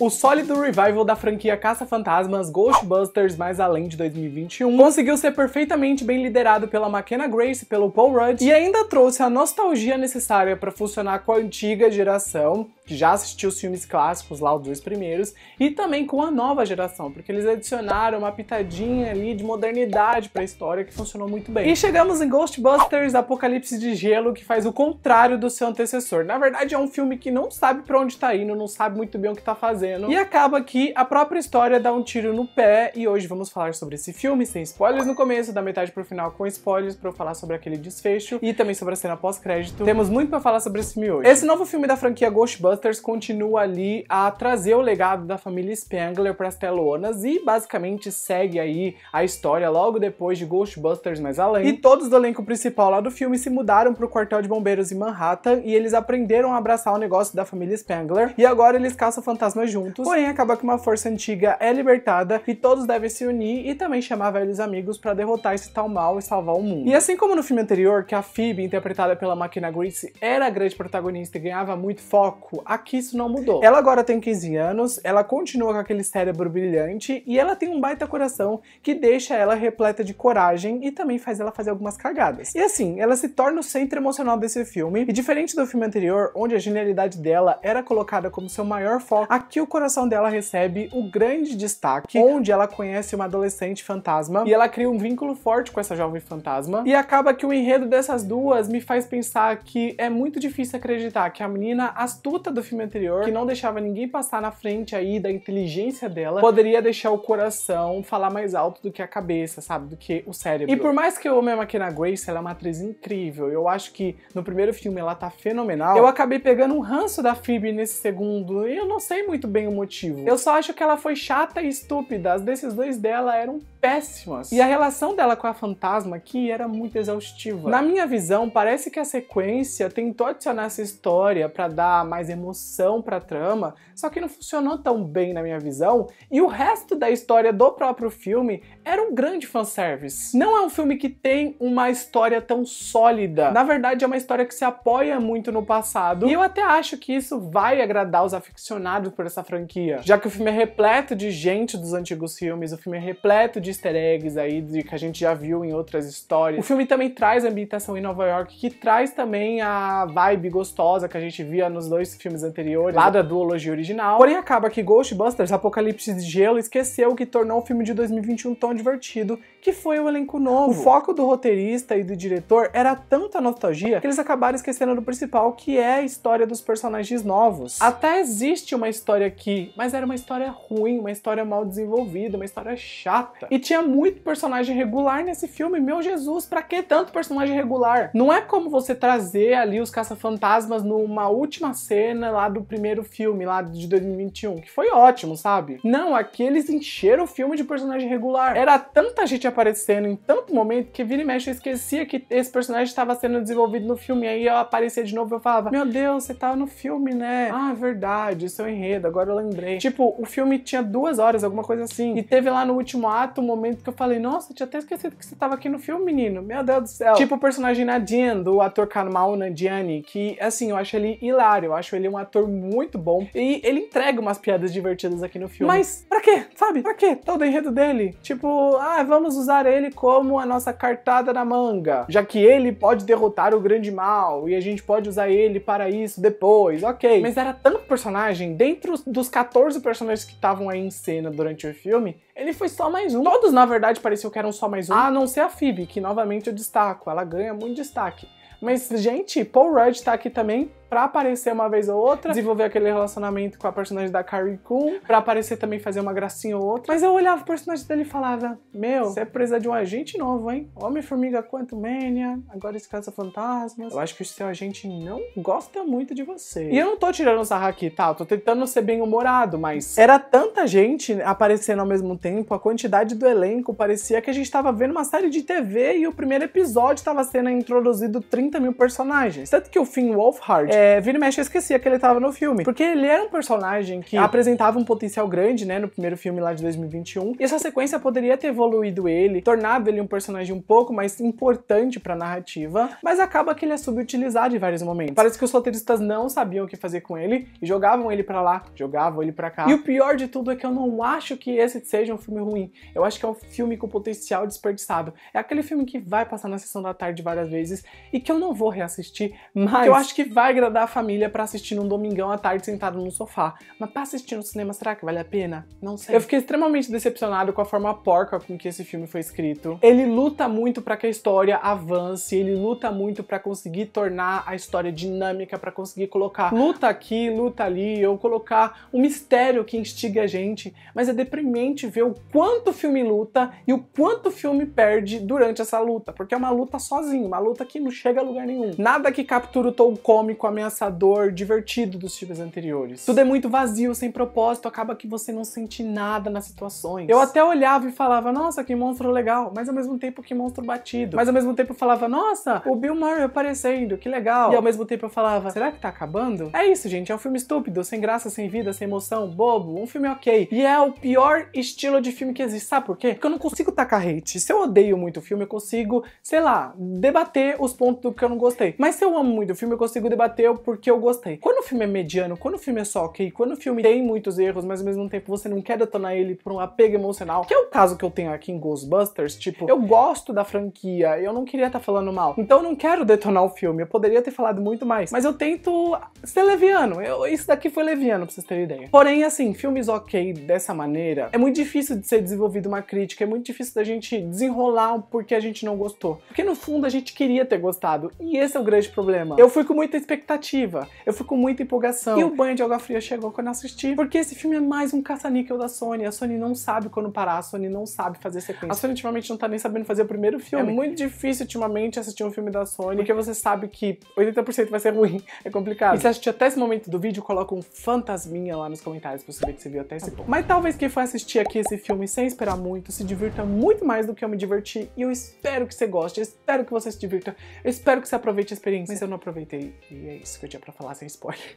O sólido revival da franquia Caça-Fantasmas Ghostbusters Mais Além de 2021 conseguiu ser perfeitamente bem liderado pela McKenna Grace e pelo Paul Rudd e ainda trouxe a nostalgia necessária para funcionar com a antiga geração, que já assistiu os filmes clássicos lá, os dois primeiros, e também com a nova geração, porque eles adicionaram uma pitadinha ali de modernidade para a história que funcionou muito bem. E chegamos em Ghostbusters Apocalipse de Gelo, que faz o contrário do seu antecessor. Na verdade, é um filme que não sabe para onde está indo, não sabe muito bem o que está fazendo, e acaba que a própria história dá um tiro no pé, e hoje vamos falar sobre esse filme, sem spoilers no começo, da metade pro final com spoilers, para eu falar sobre aquele desfecho, e também sobre a cena pós-crédito. Temos muito para falar sobre esse filme hoje. Esse novo filme da franquia Ghostbusters Ghostbusters continua ali a trazer o legado da família Spengler para as telonas e basicamente segue aí a história logo depois de Ghostbusters mais além. E todos do elenco principal lá do filme se mudaram para o quartel de bombeiros em Manhattan e eles aprenderam a abraçar o negócio da família Spengler e agora eles caçam fantasmas juntos. Porém, acaba que uma força antiga é libertada e todos devem se unir e também chamar velhos amigos para derrotar esse tal mal e salvar o mundo. E assim como no filme anterior, que a Phoebe, interpretada pela Makina Grace, era a grande protagonista e ganhava muito foco, Aqui isso não mudou. Ela agora tem 15 anos, ela continua com aquele cérebro brilhante e ela tem um baita coração que deixa ela repleta de coragem e também faz ela fazer algumas cagadas. E assim, ela se torna o centro emocional desse filme. E diferente do filme anterior, onde a genialidade dela era colocada como seu maior foco, aqui o coração dela recebe o grande destaque, onde ela conhece uma adolescente fantasma e ela cria um vínculo forte com essa jovem fantasma. E acaba que o enredo dessas duas me faz pensar que é muito difícil acreditar que a menina astuta do filme anterior, que não deixava ninguém passar na frente aí da inteligência dela, poderia deixar o coração falar mais alto do que a cabeça, sabe? Do que o cérebro. E por mais que eu ame a McKenna Grace, ela é uma atriz incrível. Eu acho que no primeiro filme ela tá fenomenal. Eu acabei pegando um ranço da Phoebe nesse segundo e eu não sei muito bem o motivo. Eu só acho que ela foi chata e estúpida. As decisões dela eram péssimas. E a relação dela com a fantasma aqui era muito exaustiva. Na minha visão, parece que a sequência tentou adicionar essa história para dar mais emoção emoção para a trama, só que não funcionou tão bem na minha visão, e o resto da história do próprio filme era um grande fanservice. Não é um filme que tem uma história tão sólida. Na verdade, é uma história que se apoia muito no passado, e eu até acho que isso vai agradar os aficionados por essa franquia, já que o filme é repleto de gente dos antigos filmes, o filme é repleto de easter eggs aí, de que a gente já viu em outras histórias. O filme também traz a ambientação em Nova York, que traz também a vibe gostosa que a gente via nos dois filmes filmes anteriores, lá da duologia original. Porém, acaba que Ghostbusters Apocalipse de Gelo esqueceu o que tornou o filme de 2021 tão divertido que foi o elenco novo. O foco do roteirista e do diretor era tanta nostalgia que eles acabaram esquecendo do principal, que é a história dos personagens novos. Até existe uma história aqui, mas era uma história ruim, uma história mal desenvolvida, uma história chata. E tinha muito personagem regular nesse filme. Meu Jesus, pra que tanto personagem regular? Não é como você trazer ali os caça-fantasmas numa última cena lá do primeiro filme, lá de 2021, que foi ótimo, sabe? Não, aqui eles encheram o filme de personagem regular. Era tanta gente aparecendo em tanto momento que vira e mexe eu esquecia que esse personagem estava sendo desenvolvido no filme. Aí eu aparecia de novo e eu falava: Meu Deus, você tava tá no filme, né? Ah, verdade, seu é enredo, agora eu lembrei. Tipo, o filme tinha duas horas, alguma coisa assim. E teve lá no último ato um momento que eu falei: Nossa, eu tinha até esquecido que você tava aqui no filme, menino. Meu Deus do céu. Tipo o personagem Nadine, do ator Kamal Nandiani, que assim, eu acho ele hilário, eu acho ele um ator muito bom. E ele entrega umas piadas divertidas aqui no filme. Mas pra quê? Sabe? Pra quê? Todo enredo dele. Tipo, ah, vamos usar ele como a nossa cartada na manga, já que ele pode derrotar o grande mal e a gente pode usar ele para isso depois, ok. Mas era tanto personagem, dentro dos 14 personagens que estavam aí em cena durante o filme, ele foi só mais um. Todos, na verdade, pareciam que eram só mais um, a não ser a Phoebe, que novamente eu destaco, ela ganha muito destaque. Mas, gente, Paul Rudd tá aqui também pra aparecer uma vez ou outra, desenvolver aquele relacionamento com a personagem da Carrie Coon, pra aparecer também fazer uma gracinha ou outra. Mas eu olhava o personagem dele e falava: Meu, você precisa de um agente novo, hein? Homem-Formiga Quanto Mania, agora esse Caça-Fantasmas. Eu acho que o seu agente não gosta muito de você. E eu não tô tirando sarra aqui, tá? Eu tô tentando ser bem humorado, mas era tanta gente aparecendo ao mesmo tempo, a quantidade do elenco parecia que a gente tava vendo uma série de TV e o primeiro episódio tava sendo introduzido 30 mil personagens. Tanto que o Finn Wolfhard é Vini é, vira eu esquecia que ele tava no filme. Porque ele era um personagem que apresentava um potencial grande, né, no primeiro filme lá de 2021. E essa sequência poderia ter evoluído ele, tornado ele um personagem um pouco mais importante pra narrativa, mas acaba que ele é subutilizado em vários momentos. Parece que os roteiristas não sabiam o que fazer com ele e jogavam ele pra lá, jogavam ele pra cá. E o pior de tudo é que eu não acho que esse seja um filme ruim. Eu acho que é um filme com potencial desperdiçado. É aquele filme que vai passar na sessão da tarde várias vezes e que eu não vou reassistir, mas eu acho que vai agradar agradar a família para assistir num domingão à tarde sentado no sofá. Mas pra assistir no cinema, será que vale a pena? Não sei. Eu fiquei extremamente decepcionado com a forma porca com que esse filme foi escrito. Ele luta muito para que a história avance, ele luta muito para conseguir tornar a história dinâmica, para conseguir colocar luta aqui, luta ali, ou colocar o um mistério que instiga a gente. Mas é deprimente ver o quanto o filme luta e o quanto o filme perde durante essa luta, porque é uma luta sozinho, uma luta que não chega a lugar nenhum. Nada que captura o tom cômico, a ameaçador, divertido dos filmes anteriores. Tudo é muito vazio, sem propósito, acaba que você não sente nada nas situações. Eu até olhava e falava, nossa, que monstro legal, mas ao mesmo tempo que monstro batido. Mas ao mesmo tempo eu falava, nossa, o Bill Murray aparecendo, que legal. E ao mesmo tempo eu falava, será que tá acabando? É isso, gente, é um filme estúpido, sem graça, sem vida, sem emoção, bobo, um filme ok. E é o pior estilo de filme que existe, sabe por quê? Porque eu não consigo tacar hate. Se eu odeio muito o filme, eu consigo, sei lá, debater os pontos do que eu não gostei. Mas se eu amo muito o filme, eu consigo debater eu porque eu gostei. Quando o filme é mediano, quando o filme é só ok, quando o filme tem muitos erros, mas ao mesmo tempo você não quer detonar ele por um apego emocional, que é o caso que eu tenho aqui em Ghostbusters, tipo, eu gosto da franquia, eu não queria estar tá falando mal, então eu não quero detonar o filme, eu poderia ter falado muito mais, mas eu tento ser leviano, eu, isso daqui foi leviano, pra vocês terem ideia. Porém, assim, filmes ok dessa maneira, é muito difícil de ser desenvolvido uma crítica, é muito difícil da gente desenrolar o porquê a gente não gostou, porque no fundo a gente queria ter gostado, e esse é o grande problema. Eu fui com muita expectativa expectativa. Eu fui com muita empolgação. E o banho de água fria chegou quando eu assisti, porque esse filme é mais um caça-níquel da Sony. A Sony não sabe quando parar, a Sony não sabe fazer sequência. A Sony ultimamente não tá nem sabendo fazer o primeiro é filme. É muito difícil ultimamente assistir um filme da Sony, porque você sabe que 80% vai ser ruim. É complicado. E se assistir até esse momento do vídeo, coloca um fantasminha lá nos comentários pra saber que você viu até tá esse ponto. Mas talvez quem for assistir aqui esse filme sem esperar muito, se divirta muito mais do que eu me diverti. E eu espero que você goste, eu espero que você se divirta, eu espero que você aproveite a experiência. Mas eu não aproveitei e é isso isso que eu tinha pra falar sem spoiler.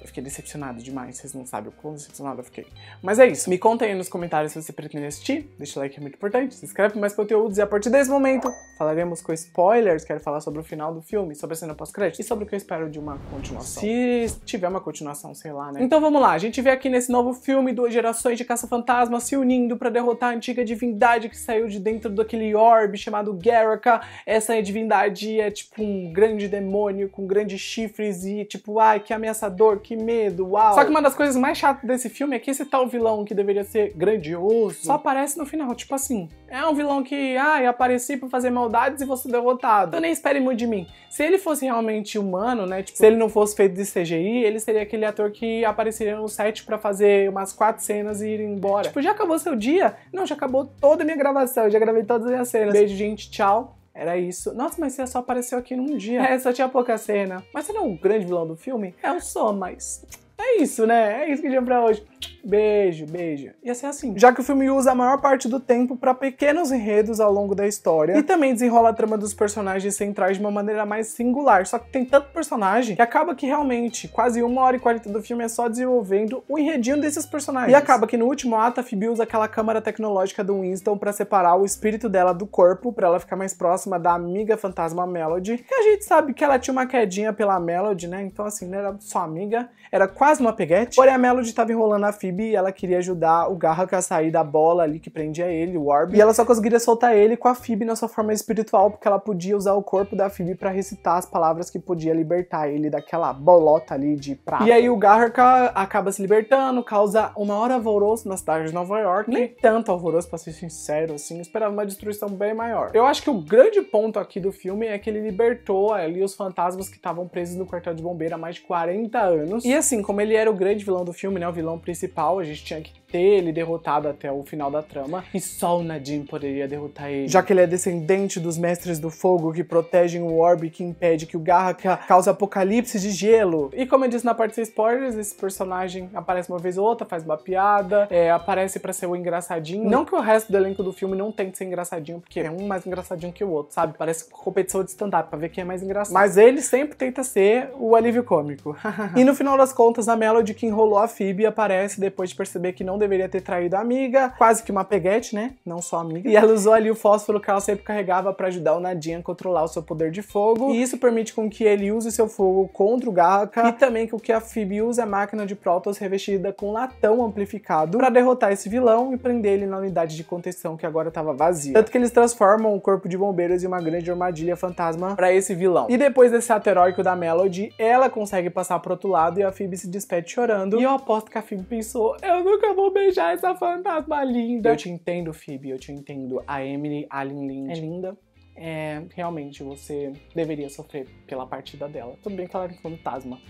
Eu fiquei decepcionada demais, vocês não sabem o quão decepcionada eu fiquei. Mas é isso, me contem aí nos comentários se você pretende assistir, deixa o like é muito importante, se inscreve para mais conteúdos e a partir desse momento falaremos com spoilers, quero falar sobre o final do filme, sobre a cena pós-crédito e sobre o que eu espero de uma continuação. Se tiver uma continuação, sei lá, né? Então vamos lá, a gente vê aqui nesse novo filme duas gerações de caça-fantasmas se unindo para derrotar a antiga divindade que saiu de dentro daquele orbe chamado Garaka. Essa divindade é tipo um grande demônio com grandes chifres e tipo, ai, que ameaçador, que medo, uau. Só que uma das coisas mais chatas desse filme é que esse tal vilão que deveria ser grandioso só aparece no final. Tipo assim, é um vilão que, ai, ah, apareci pra fazer maldades e você derrotado. Então nem espere muito de mim. Se ele fosse realmente humano, né? Tipo, se ele não fosse feito de CGI, ele seria aquele ator que apareceria no set para fazer umas quatro cenas e ir embora. Tipo, já acabou seu dia? Não, já acabou toda a minha gravação, já gravei todas as minhas cenas. Beijo, gente, tchau. Era isso. Nossa, mas você só apareceu aqui num dia. É, só tinha pouca cena. Mas você não é o grande vilão do filme? É, eu sou, mas. É isso, né? É isso que tinha pra hoje. Beijo, beijo. Ia assim ser é assim. Já que o filme usa a maior parte do tempo para pequenos enredos ao longo da história e também desenrola a trama dos personagens centrais de uma maneira mais singular. Só que tem tanto personagem que acaba que realmente quase uma hora e quarenta do filme é só desenvolvendo o enredinho desses personagens. E acaba que no último ato a Phoebe usa aquela câmara tecnológica do Winston para separar o espírito dela do corpo, para ela ficar mais próxima da amiga fantasma Melody. Que a gente sabe que ela tinha uma quedinha pela Melody, né? Então assim, não era só amiga, era quase uma peguete. Porém a Melody tava enrolando na Phoebe ela queria ajudar o Garra a sair da bola ali que prendia ele, o Orb. E ela só conseguiria soltar ele com a Phoebe na sua forma espiritual, porque ela podia usar o corpo da Phoebe para recitar as palavras que podia libertar ele daquela bolota ali de prata. E aí o Garra acaba se libertando, causa uma hora alvoroço na cidade de Nova York. Nem tanto alvoroço, pra ser sincero, assim. Eu esperava uma destruição bem maior. Eu acho que o grande ponto aqui do filme é que ele libertou ali os fantasmas que estavam presos no quartel de bombeiro há mais de 40 anos. E assim, como ele era o grande vilão do filme, né? O vilão principal principal, a gente tinha que ter ele derrotado até o final da trama. E só o Nadim poderia derrotar ele. Já que ele é descendente dos Mestres do Fogo que protegem o Orbe que impede que o Garraca cause apocalipse de gelo. E como eu disse na parte de spoilers, esse personagem aparece uma vez ou outra, faz uma piada, é, aparece para ser o engraçadinho. Não que o resto do elenco do filme não tente que ser engraçadinho, porque é um mais engraçadinho que o outro, sabe? Parece competição de stand-up pra ver quem é mais engraçado. Mas ele sempre tenta ser o alívio cômico. e no final das contas, a Melody que enrolou a Phoebe aparece depois de perceber que não deveria ter traído a amiga, quase que uma peguete, né? Não só amiga. E ela usou ali o fósforo que ela sempre carregava para ajudar o Nadinha a controlar o seu poder de fogo. E isso permite com que ele use seu fogo contra o Gaaka e também com que a Phoebe use a máquina de Protoss revestida com latão amplificado para derrotar esse vilão e prender ele na unidade de contenção que agora estava vazia. Tanto que eles transformam o corpo de bombeiros em uma grande armadilha fantasma para esse vilão. E depois desse ato heróico da Melody, ela consegue passar pro outro lado e a Phoebe se despede chorando. E eu aposto que a Phoebe pensou, eu nunca vou vou beijar essa fantasma linda. Eu te entendo, Phoebe, eu te entendo. A Emily Allen Lind é linda. É, realmente, você deveria sofrer pela partida dela. Tudo bem que ela era um fantasma,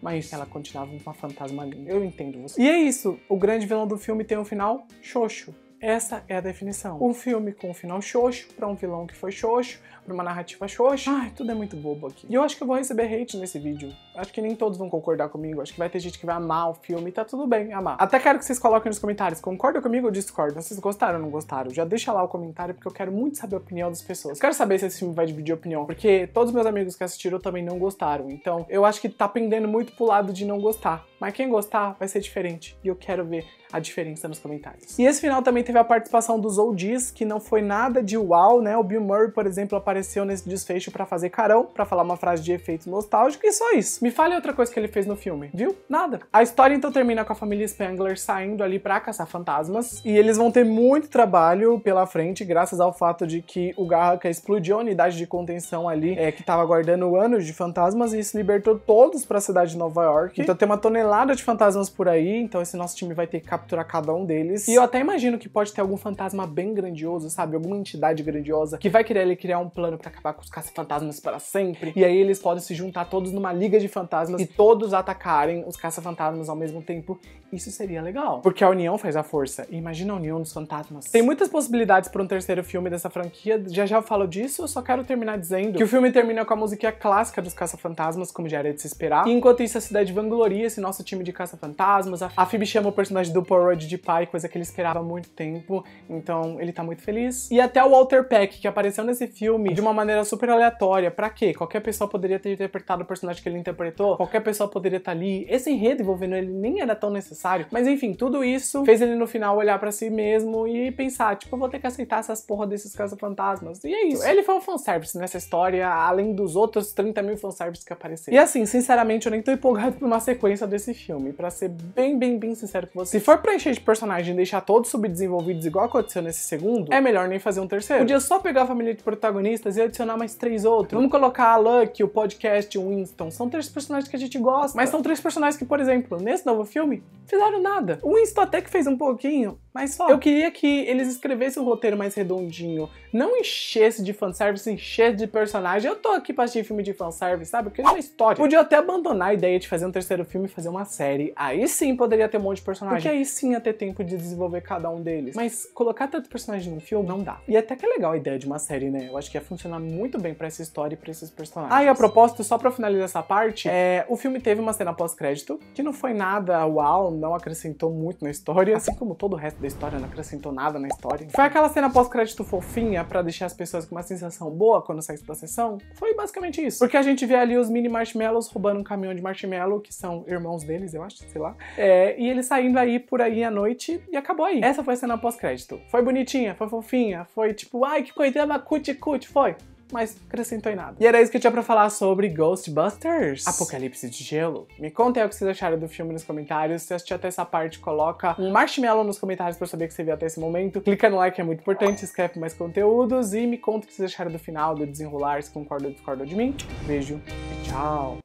mas ela continuava uma fantasma linda. Eu entendo você. E é isso. O grande vilão do filme tem um final xoxo. Essa é a definição. Um filme com um final xoxo, pra um vilão que foi xoxo, pra uma narrativa xoxa. Ai, tudo é muito bobo aqui. E eu acho que eu vou receber hate nesse vídeo. Acho que nem todos vão concordar comigo. Acho que vai ter gente que vai amar o filme. Tá tudo bem amar. Até quero que vocês coloquem nos comentários. Concordam comigo ou discordam? Vocês gostaram ou não gostaram? Já deixa lá o comentário porque eu quero muito saber a opinião das pessoas. quero saber se esse filme vai dividir opinião. Porque todos meus amigos que assistiram também não gostaram. Então eu acho que tá pendendo muito pro lado de não gostar. Mas quem gostar vai ser diferente. E eu quero ver a diferença nos comentários. E esse final também teve a participação dos oldies, que não foi nada de uau, né? O Bill Murray, por exemplo, apareceu nesse desfecho para fazer carão, para falar uma frase de efeito nostálgico e só isso. Me fale outra coisa que ele fez no filme, viu? Nada. A história então termina com a família Spangler saindo ali pra caçar fantasmas e eles vão ter muito trabalho pela frente, graças ao fato de que o Garraca explodiu a unidade de contenção ali, é, que tava guardando anos de fantasmas e isso libertou todos pra cidade de Nova York. Então tem uma tonelada de fantasmas por aí, então esse nosso time vai ter que capturar cada um deles. E eu até imagino que pode ter algum fantasma bem grandioso, sabe? Alguma entidade grandiosa que vai querer ele criar um plano para acabar com os caça-fantasmas para sempre. E aí eles podem se juntar todos numa liga de fantasmas e todos atacarem os caça-fantasmas ao mesmo tempo, isso seria legal. Porque a união faz a força. imagina a união dos fantasmas. Tem muitas possibilidades para um terceiro filme dessa franquia. Já já eu falo disso, eu só quero terminar dizendo que o filme termina com a musiquinha clássica dos caça-fantasmas, como já era de se esperar. E enquanto isso, a cidade vangloria esse nosso time de caça-fantasmas. A Phoebe chama o personagem do Poroid de pai, coisa que ele esperava há muito tempo. Então ele tá muito feliz. E até o Walter Peck, que apareceu nesse filme de uma maneira super aleatória. Pra quê? Qualquer pessoa poderia ter interpretado o personagem que ele interpretou interpretou, qualquer pessoa poderia estar tá ali. Esse enredo envolvendo ele nem era tão necessário, mas enfim, tudo isso fez ele no final olhar para si mesmo e pensar, tipo, eu vou ter que aceitar essas porra desses caça-fantasmas. E é isso. Ele foi um fanservice nessa história, além dos outros 30 mil fanservices que apareceram. E assim, sinceramente, eu nem tô empolgado por uma sequência desse filme, para ser bem, bem, bem sincero com você. Se for preencher de personagem e deixar todos subdesenvolvidos igual aconteceu nesse segundo, é melhor nem fazer um terceiro. Podia só pegar a família de protagonistas e adicionar mais três outros. Vamos colocar a Lucky, o podcast, o Winston. São três personagens que a gente gosta. Mas são três personagens que, por exemplo, nesse novo filme, fizeram nada. O Insta até que fez um pouquinho, mas só. Eu queria que eles escrevessem um roteiro mais redondinho. Não enchesse de fanservice, enchesse de personagem. Eu tô aqui pra assistir filme de fanservice, sabe? Porque é uma história. Podia até abandonar a ideia de fazer um terceiro filme e fazer uma série. Aí sim poderia ter um monte de personagem. Porque aí sim ia ter tempo de desenvolver cada um deles. Mas colocar tanto personagem num filme não dá. E até que é legal a ideia de uma série, né? Eu acho que ia funcionar muito bem pra essa história e pra esses personagens. Ah, e a propósito, só pra finalizar essa parte, é, o filme teve uma cena pós-crédito, que não foi nada uau, não acrescentou muito na história, assim como todo o resto da história não acrescentou nada na história. Foi aquela cena pós-crédito fofinha para deixar as pessoas com uma sensação boa quando saísse da sessão? Foi basicamente isso. Porque a gente vê ali os mini marshmallows roubando um caminhão de marshmallow, que são irmãos deles, eu acho, sei lá. É, e eles saindo aí por aí à noite e acabou aí. Essa foi a cena pós-crédito. Foi bonitinha, foi fofinha, foi tipo, ai que coisa, é cuti cut, foi mas acrescentou em nada. E era isso que eu tinha pra falar sobre Ghostbusters Apocalipse de Gelo. Me contem o que vocês acharam do filme nos comentários. Se assistiu até essa parte, coloca um marshmallow nos comentários pra eu saber que você viu até esse momento. Clica no like, é muito importante, inscreve pra mais conteúdos e me conta o que vocês acharam do final, do desenrolar, se concorda ou discorda de mim. Beijo e tchau!